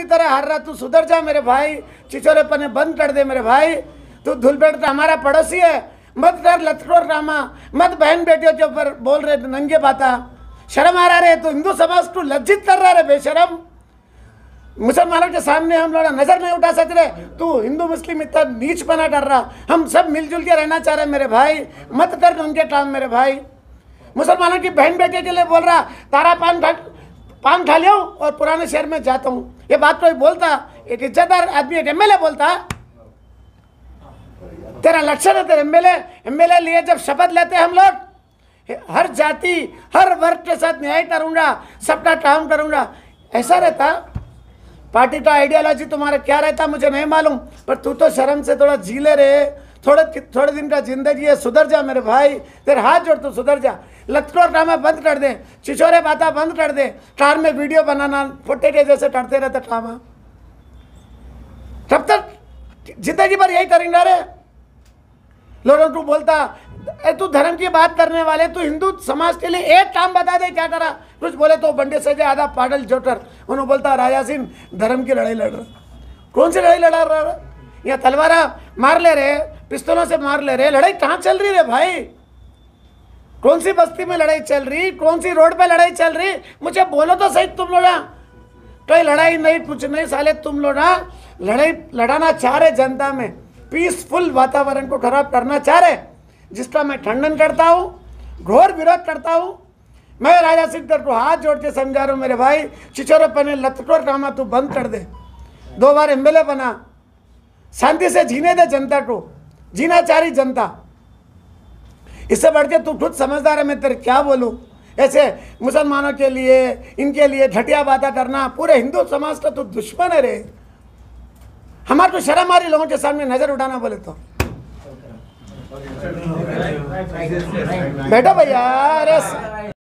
की तरह हार रहा तू सुधर जा मेरे भाई चिचोरे पने बंद कर दे मेरे भाई तू धुलबेट तो हमारा पड़ोसी है मत डर लथड़ोर रामा मत बहन बेटियों के ऊपर बोल रहे नंगे बाता शर्म आ रहा रे तू हिंदू समाज को लज्जित कर रहा रे बेशरम मुसलमानों के सामने हम लोग नजर नहीं उठा सकते तू हिंदू मुस्लिम इतना नीच बना डर रहा हम सब मिलजुल के रहना चाह रहे मेरे भाई मत डर नंगे टाम मेरे भाई मुसलमानों की बहन बेटे के लिए बोल रहा तारा पान खा पान खा लियो और पुराने शहर में जाता हूँ ये बात कोई बोलता एक इज्जतदार आदमी एक एमएलए बोलता तेरा लक्षण है तेरे एमएलए एमएलए लिए जब शपथ लेते हैं हम लोग हर जाति हर वर्ग के साथ न्याय करूंगा सबका काम करूंगा ऐसा रहता पार्टी का आइडियोलॉजी तुम्हारा क्या रहता मुझे नहीं मालूम पर तू तो शर्म से थोड़ा झीले रहे थोड़े थोड़े दिन का जिंदगी है सुधर जा मेरे भाई तेरे हाथ जोड़ तो सुधर जा लटकोर ड्रामा बंद कर दें छिछोरे बाता बंद कर दें ट्रार में वीडियो बनाना के जैसे टरते रहते ड्रामा तब तक जिंदगी भर यही करेंगे अरे लोगों को बोलता अरे तू धर्म की बात करने वाले तू हिंदू समाज के लिए एक काम बता दे क्या करा कुछ बोले तो बंडे से आधा पागल जोटर उन्होंने बोलता राजा सिंह धर्म की लड़ाई लड़ रहा कौन सी लड़ाई लड़ा रहा यहाँ तलवारा मार ले रहे पिस्तौलों से मार ले रहे लड़ाई कहाँ चल रही है भाई कौन सी बस्ती में लड़ाई चल रही कौन सी रोड पे लड़ाई चल रही मुझे बोलो तो सही तुम लोग कोई तो लड़ाई नहीं कुछ नहीं साले तुम लोग लड़ाई लड़ाना चाह रहे जनता में पीसफुल वातावरण को खराब करना चाह रहे जिसका मैं खंडन करता हूँ घोर विरोध करता हूँ मैं राजा सिंह को हाथ जोड़ के समझा रहा हूँ मेरे भाई चिचोरे पने लतकोर कामा तू बंद कर दे दो बार एम बना शांति से जीने दे जनता को जीना चाह रही जनता इससे बढ़ के तू खुद समझदार है मैं तेरे क्या बोलूँ ऐसे मुसलमानों के लिए इनके लिए घटिया वादा करना पूरे हिंदू समाज का तो दुश्मन है रे हमारे तो शर्म आ रही लोगों के सामने नजर उठाना बोले तो बैठो भैया